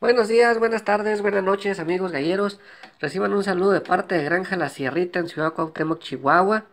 Buenos días, buenas tardes, buenas noches, amigos galleros. Reciban un saludo de parte de Granja La Sierrita en Ciudad Cuauhtémoc, Chihuahua.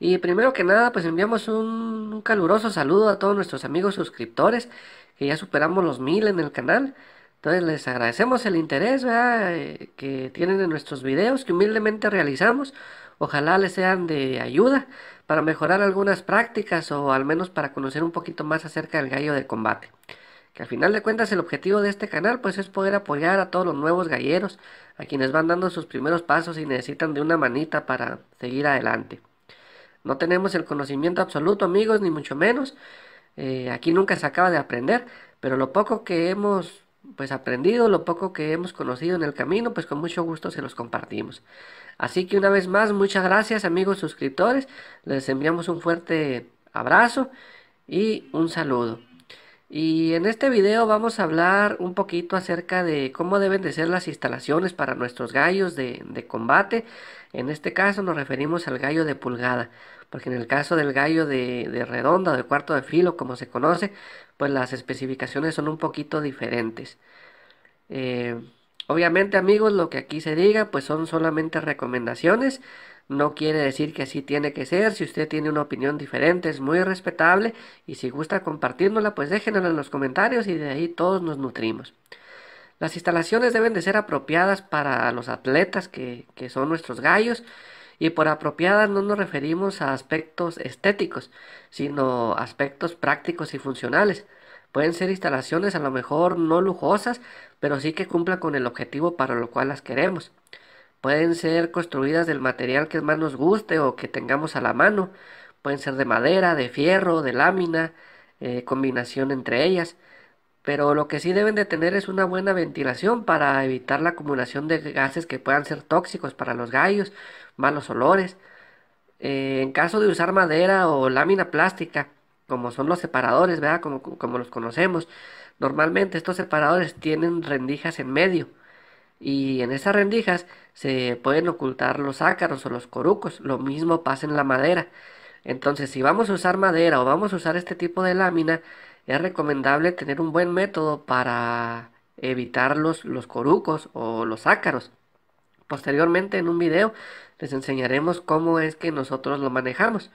Y primero que nada, pues enviamos un, caluroso saludo a todos nuestros amigos suscriptores, que ya superamos los mil en el canal. Entonces les agradecemos el interés eh, que tienen en nuestros videos que humildemente realizamos. Ojalá les sean de ayuda para mejorar algunas prácticas o al menos para conocer un poquito más acerca del gallo de combate que al final de cuentas el objetivo de este canal pues es poder apoyar a todos los nuevos galleros, a quienes van dando sus primeros pasos y necesitan de una manita para seguir adelante. No tenemos el conocimiento absoluto amigos, ni mucho menos, eh, aquí nunca se acaba de aprender, pero lo poco que hemos pues aprendido, lo poco que hemos conocido en el camino, pues con mucho gusto se los compartimos. Así que una vez más, muchas gracias amigos suscriptores, les enviamos un fuerte abrazo y un saludo. Y en este video vamos a hablar un poquito acerca de cómo deben de ser las instalaciones para nuestros gallos de, combate. En este caso nos referimos al gallo de pulgada, porque en el caso del gallo de, redonda o de cuarto de filo, como se conoce, pues las especificaciones son un poquito diferentes. Eh, obviamente amigos, lo que aquí se diga pues son solamente recomendaciones no quiere decir que así tiene que ser. Si usted tiene una opinión diferente, es muy respetable. Y si gusta compartiéndola, pues déjenla en los comentarios y de ahí todos nos nutrimos. Las instalaciones deben de ser apropiadas para los atletas que, que son nuestros gallos. Y por apropiadas no nos referimos a aspectos estéticos, sino aspectos prácticos y funcionales. Pueden ser instalaciones a lo mejor no lujosas, pero sí que cumplan con el objetivo para lo cual las queremos. Pueden ser construidas del material que más nos guste o que tengamos a la mano. Pueden ser de madera, de fierro, de lámina, eh, combinación entre ellas. Pero lo que sí deben de tener es una buena ventilación para evitar la acumulación de gases que puedan ser tóxicos para los gallos, malos olores. Eh, en caso de usar madera o lámina plástica, como son los separadores, ¿verdad? como los conocemos, normalmente estos separadores tienen rendijas en medio y en esas rendijas se pueden ocultar los ácaros o los corucos. Lo mismo pasa en la madera. Entonces, si vamos a usar madera o vamos a usar este tipo de lámina, es recomendable tener un buen método para evitar los, corucos o los ácaros. Posteriormente en un video les enseñaremos cómo es que nosotros lo manejamos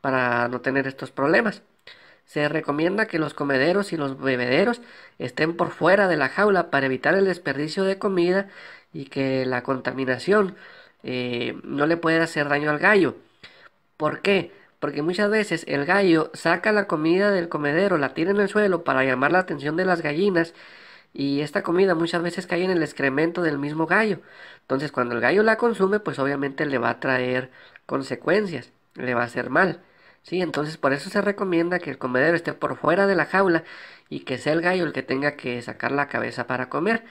para no tener estos problemas. Se recomienda que los comederos y los bebederos estén por fuera de la jaula para evitar el desperdicio de comida y que la contaminación eh, no le pueda hacer daño al gallo. ¿Por qué? Porque muchas veces el gallo saca la comida del comedero, la tira en el suelo para llamar la atención de las gallinas y esta comida muchas veces cae en el excremento del mismo gallo. Entonces cuando el gallo la consume, pues obviamente le va a traer consecuencias, le va a hacer mal. Sí, entonces por eso se recomienda que el comedero esté por fuera de la jaula y que sea el gallo el que tenga que sacar la cabeza para comer.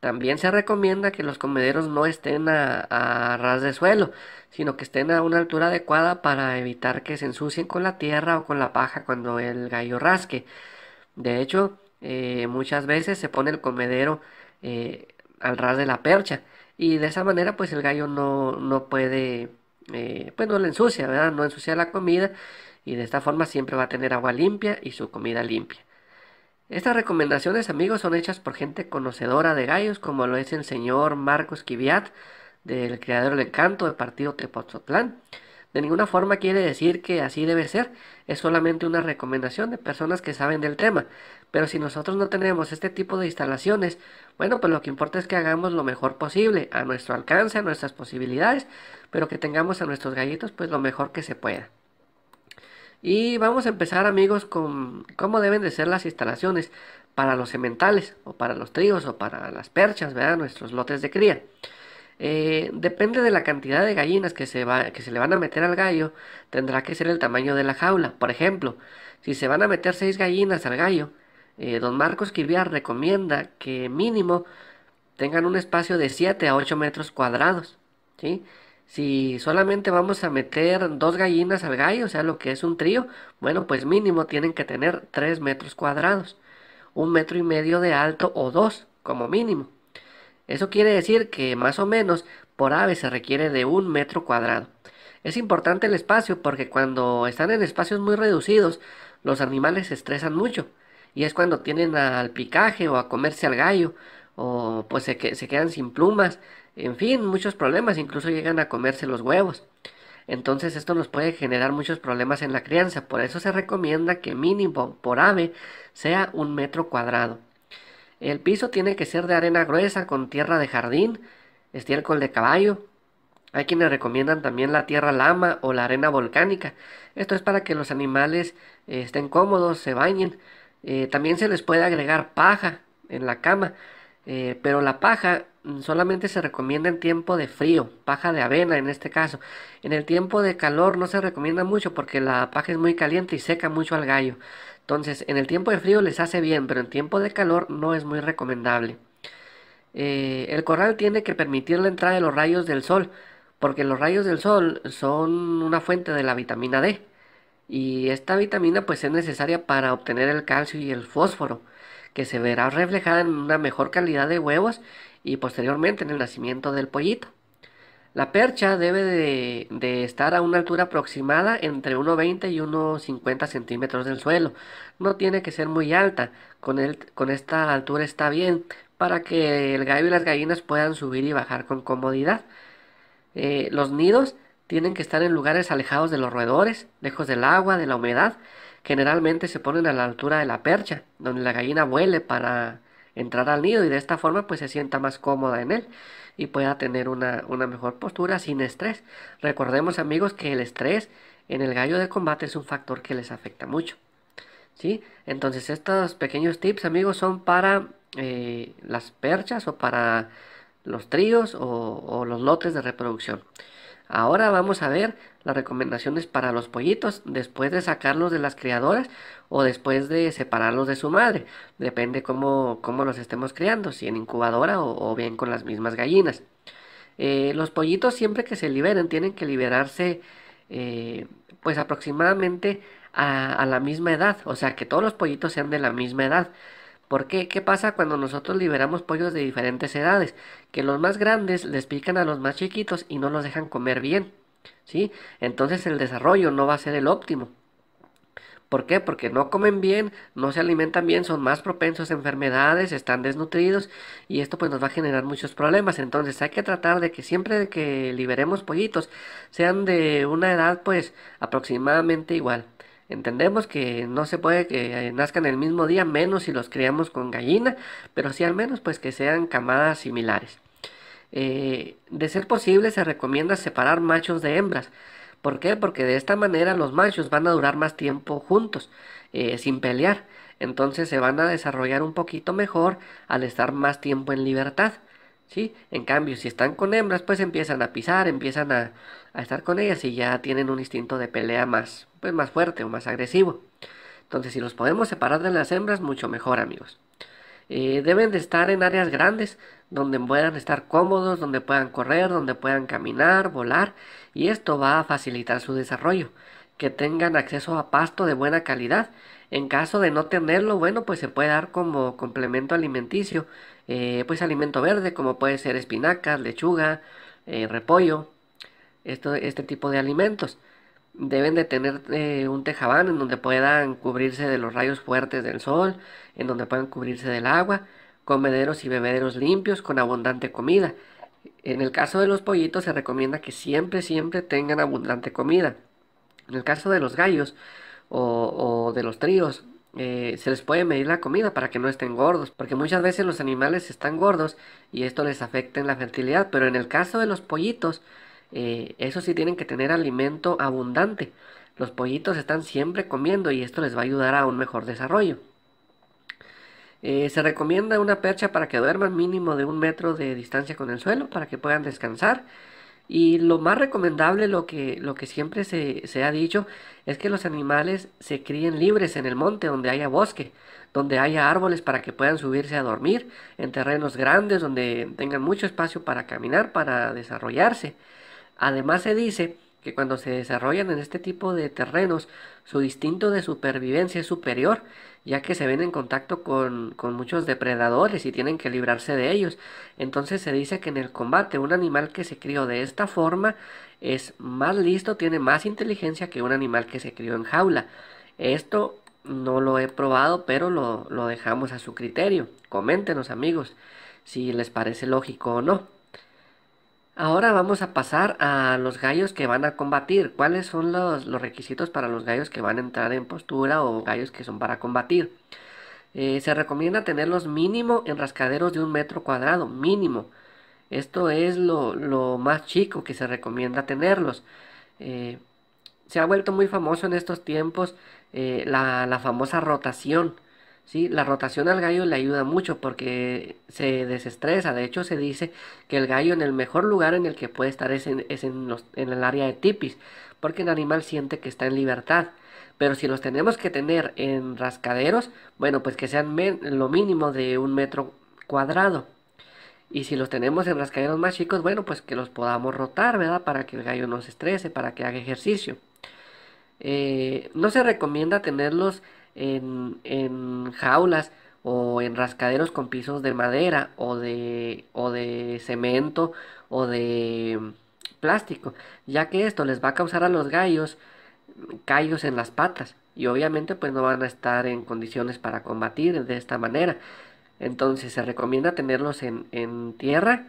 También se recomienda que los comederos no estén a, ras de suelo, sino que estén a una altura adecuada para evitar que se ensucien con la tierra o con la paja cuando el gallo rasque. De hecho, eh, muchas veces se pone el comedero eh, al ras de la percha y de esa manera pues el gallo no, no puede eh, pues no le ensucia, ¿verdad? No ensucia la comida y de esta forma siempre va a tener agua limpia y su comida limpia. Estas recomendaciones, amigos, son hechas por gente conocedora de gallos, como lo es el señor Marcos Kiviat del criadero del encanto del partido Tepotzotlán. De ninguna forma quiere decir que así debe ser, es solamente una recomendación de personas que saben del tema. Pero si nosotros no tenemos este tipo de instalaciones, bueno, pues lo que importa es que hagamos lo mejor posible, a nuestro alcance, a nuestras posibilidades, pero que tengamos a nuestros gallitos pues lo mejor que se pueda. Y vamos a empezar amigos con cómo deben de ser las instalaciones para los sementales o para los trigos o para las perchas, ¿verdad? Nuestros lotes de cría. Eh, depende de la cantidad de gallinas que se, va, que se le van a meter al gallo, tendrá que ser el tamaño de la jaula. Por ejemplo, si se van a meter seis gallinas al gallo, eh, don Marcos Quiviar recomienda que mínimo tengan un espacio de 7 a 8 metros cuadrados. Si solamente vamos a meter dos gallinas al gallo, o sea, lo que es un trío, bueno, pues mínimo tienen que tener 3 metros cuadrados, un metro y medio de alto o dos, como mínimo. Eso quiere decir que más o menos por ave se requiere de un metro cuadrado. Es importante el espacio porque cuando están en espacios muy reducidos, los animales se estresan mucho. Y es cuando tienen al picaje o a comerse al gallo, o pues se, se quedan sin plumas, en fin, muchos problemas, incluso llegan a comerse los huevos. Entonces esto nos puede generar muchos problemas en la crianza, por eso se recomienda que mínimo por ave sea un metro cuadrado. El piso tiene que ser de arena gruesa con tierra de jardín, estiércol de caballo. Hay quienes recomiendan también la tierra lama o la arena volcánica. Esto es para que los animales eh, estén cómodos, se bañen. Eh, también se les puede agregar paja en la cama, eh, pero la paja mm, solamente se recomienda en tiempo de frío, paja de avena en este caso. En el tiempo de calor no se recomienda mucho porque la paja es muy caliente y seca mucho al gallo. Entonces, en el tiempo de frío les hace bien, pero en tiempo de calor no es muy recomendable. Eh, el corral tiene que permitir la entrada de los rayos del sol, porque los rayos del sol son una fuente de la vitamina D. Y esta vitamina pues es necesaria para obtener el calcio y el fósforo, que se verá reflejada en una mejor calidad de huevos y posteriormente en el nacimiento del pollito. La percha debe de, estar a una altura aproximada entre 1,20 y 1,50 centímetros del suelo. No tiene que ser muy alta, con, esta altura está bien para que el gallo y las gallinas puedan subir y bajar con comodidad. Eh, los nidos tienen que estar en lugares alejados de los roedores, lejos del agua, de la humedad. Generalmente se ponen a la altura de la percha, donde la gallina vuele para entrar al nido y de esta forma pues se sienta más cómoda en él y pueda tener una, mejor postura sin estrés. Recordemos amigos que el estrés en el gallo de combate es un factor que les afecta mucho. ¿sí? Entonces estos pequeños tips amigos son para eh, las perchas o para los tríos o, o los lotes de reproducción. Ahora vamos a ver las recomendaciones para los pollitos después de sacarlos de las criadoras o después de separarlos de su madre. Depende cómo, los estemos criando, si en incubadora o, bien con las mismas gallinas. Eh, los pollitos siempre que se liberen tienen que liberarse eh, pues aproximadamente a, a, la misma edad, o sea que todos los pollitos sean de la misma edad. ¿Por qué? ¿Qué pasa cuando nosotros liberamos pollos de diferentes edades? Que los más grandes les pican a los más chiquitos y no los dejan comer bien. ¿Sí? Entonces el desarrollo no va a ser el óptimo. ¿Por qué? Porque no comen bien, no se alimentan bien, son más propensos a enfermedades, están desnutridos y esto pues nos va a generar muchos problemas. Entonces hay que tratar de que siempre que liberemos pollitos sean de una edad pues aproximadamente igual. Entendemos que no se puede que eh, nazcan el mismo día, menos si los criamos con gallina, pero sí al menos pues que sean camadas similares. Eh, de ser posible se recomienda separar machos de hembras. ¿Por qué? Porque de esta manera los machos van a durar más tiempo juntos, eh, sin pelear. Entonces se van a desarrollar un poquito mejor al estar más tiempo en libertad. ¿sí? En cambio, si están con hembras, pues empiezan a pisar, empiezan a, a, estar con ellas y ya tienen un instinto de pelea más, pues más fuerte o más agresivo. Entonces, si los podemos separar de las hembras, mucho mejor, amigos. Eh, deben de estar en áreas grandes donde puedan estar cómodos, donde puedan correr, donde puedan caminar, volar y esto va a facilitar su desarrollo. Que tengan acceso a pasto de buena calidad. En caso de no tenerlo, bueno, pues se puede dar como complemento alimenticio, eh, pues alimento verde como puede ser espinacas, lechuga, eh, repollo, esto, este tipo de alimentos deben de tener eh, un tejabán en donde puedan cubrirse de los rayos fuertes del sol, en donde puedan cubrirse del agua, comederos y bebederos limpios con abundante comida. En el caso de los pollitos se recomienda que siempre, siempre tengan abundante comida. En el caso de los gallos o, de los tríos, eh, se les puede medir la comida para que no estén gordos, porque muchas veces los animales están gordos y esto les afecta en la fertilidad, pero en el caso de los pollitos, eh, eso sí tienen que tener alimento abundante. Los pollitos están siempre comiendo y esto les va a ayudar a un mejor desarrollo. Eh, se recomienda una percha para que duerman mínimo de un metro de distancia con el suelo para que puedan descansar. Y lo más recomendable, lo que, lo que siempre se, se, ha dicho, es que los animales se críen libres en el monte donde haya bosque, donde haya árboles para que puedan subirse a dormir, en terrenos grandes donde tengan mucho espacio para caminar, para desarrollarse. Además se dice que cuando se desarrollan en este tipo de terrenos, su instinto de supervivencia es superior, ya que se ven en contacto con, muchos depredadores y tienen que librarse de ellos. Entonces se dice que en el combate un animal que se crió de esta forma es más listo, tiene más inteligencia que un animal que se crió en jaula. Esto no lo he probado, pero lo dejamos a su criterio. Coméntenos amigos si les parece lógico o no. Ahora vamos a pasar a los gallos que van a combatir. ¿Cuáles son los, requisitos para los gallos que van a entrar en postura o gallos que son para combatir? Eh, se recomienda tenerlos mínimo en rascaderos de un metro cuadrado, mínimo. Esto es lo, más chico que se recomienda tenerlos. Eh, se ha vuelto muy famoso en estos tiempos eh, la, la famosa rotación la rotación al gallo le ayuda mucho porque se desestresa. De hecho, se dice que el gallo en el mejor lugar en el que puede estar es en, el área de tipis, porque el animal siente que está en libertad. Pero si los tenemos que tener en rascaderos, bueno, pues que sean lo mínimo de un metro cuadrado. Y si los tenemos en rascaderos más chicos, bueno, pues que los podamos rotar, ¿verdad? Para que el gallo no se estrese, para que haga ejercicio. Eh, no se recomienda tenerlos en, jaulas o en rascaderos con pisos de madera o de, o de cemento o de plástico, ya que esto les va a causar a los gallos callos en las patas y obviamente pues no van a estar en condiciones para combatir de esta manera. Entonces se recomienda tenerlos en, en tierra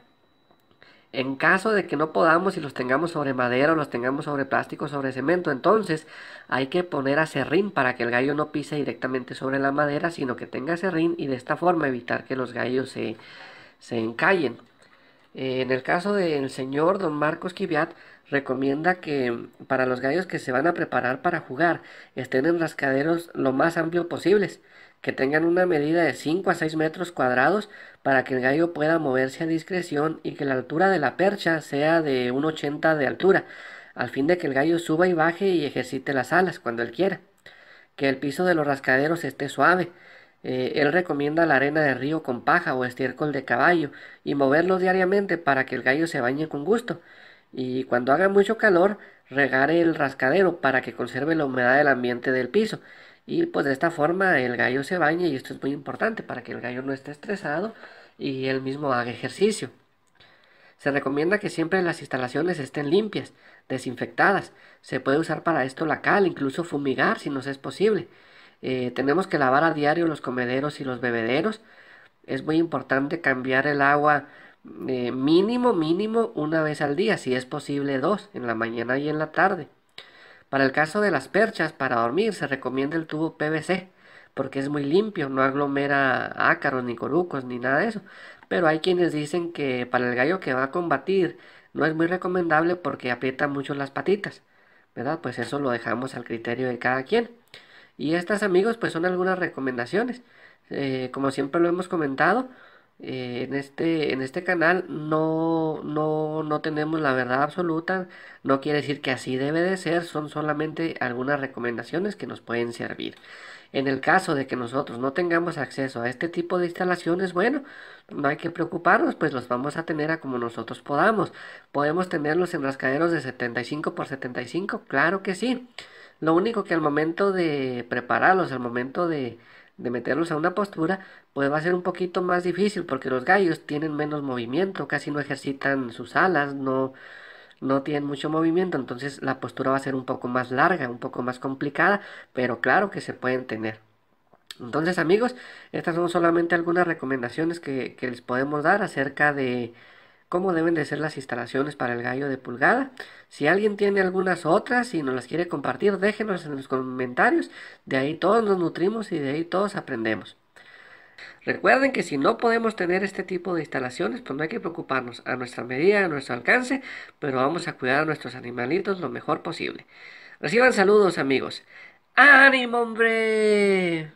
en caso de que no podamos y los tengamos sobre madera o los tengamos sobre plástico, sobre cemento, entonces hay que poner acerrín para que el gallo no pise directamente sobre la madera, sino que tenga acerrín y de esta forma evitar que los gallos se, encallen. Eh, en el caso del señor don Marcos Kiviat, recomienda que para los gallos que se van a preparar para jugar estén en rascaderos lo más amplios posibles que tengan una medida de 5 a 6 metros cuadrados para que el gallo pueda moverse a discreción y que la altura de la percha sea de 1,80 de altura, al fin de que el gallo suba y baje y ejercite las alas cuando él quiera. Que el piso de los rascaderos esté suave. Eh, él recomienda la arena de río con paja o estiércol de caballo y moverlos diariamente para que el gallo se bañe con gusto. Y cuando haga mucho calor, regare el rascadero para que conserve la humedad del ambiente del piso y pues de esta forma el gallo se baña y esto es muy importante para que el gallo no esté estresado y él mismo haga ejercicio. Se recomienda que siempre las instalaciones estén limpias, desinfectadas. Se puede usar para esto la cal, incluso fumigar si nos es posible. Eh, tenemos que lavar a diario los comederos y los bebederos. Es muy importante cambiar el agua eh, mínimo, mínimo una vez al día, si es posible dos, en la mañana y en la tarde. Para el caso de las perchas, para dormir se recomienda el tubo PVC, porque es muy limpio, no aglomera ácaros ni corucos ni nada de eso. Pero hay quienes dicen que para el gallo que va a combatir no es muy recomendable porque aprieta mucho las patitas, ¿verdad? Pues eso lo dejamos al criterio de cada quien. Y estas amigos pues son algunas recomendaciones. Eh, como siempre lo hemos comentado, eh, en, este, en este canal no, no, no tenemos la verdad absoluta, no quiere decir que así debe de ser, son solamente algunas recomendaciones que nos pueden servir. En el caso de que nosotros no tengamos acceso a este tipo de instalaciones, bueno, no hay que preocuparnos, pues los vamos a tener a como nosotros podamos. ¿Podemos tenerlos en rascaderos de 75 x 75? Claro que sí. Lo único que al momento de prepararlos, al momento de, de meterlos a una postura, pues va a ser un poquito más difícil porque los gallos tienen menos movimiento, casi no ejercitan sus alas, no, no tienen mucho movimiento, entonces la postura va a ser un poco más larga, un poco más complicada, pero claro que se pueden tener. Entonces amigos, estas son solamente algunas recomendaciones que, que les podemos dar acerca de, cómo deben de ser las instalaciones para el gallo de pulgada. Si alguien tiene algunas otras y nos las quiere compartir, déjenos en los comentarios. De ahí todos nos nutrimos y de ahí todos aprendemos. Recuerden que si no podemos tener este tipo de instalaciones, pues no hay que preocuparnos a nuestra medida, a nuestro alcance, pero vamos a cuidar a nuestros animalitos lo mejor posible. Reciban saludos amigos. ¡Ánimo, hombre!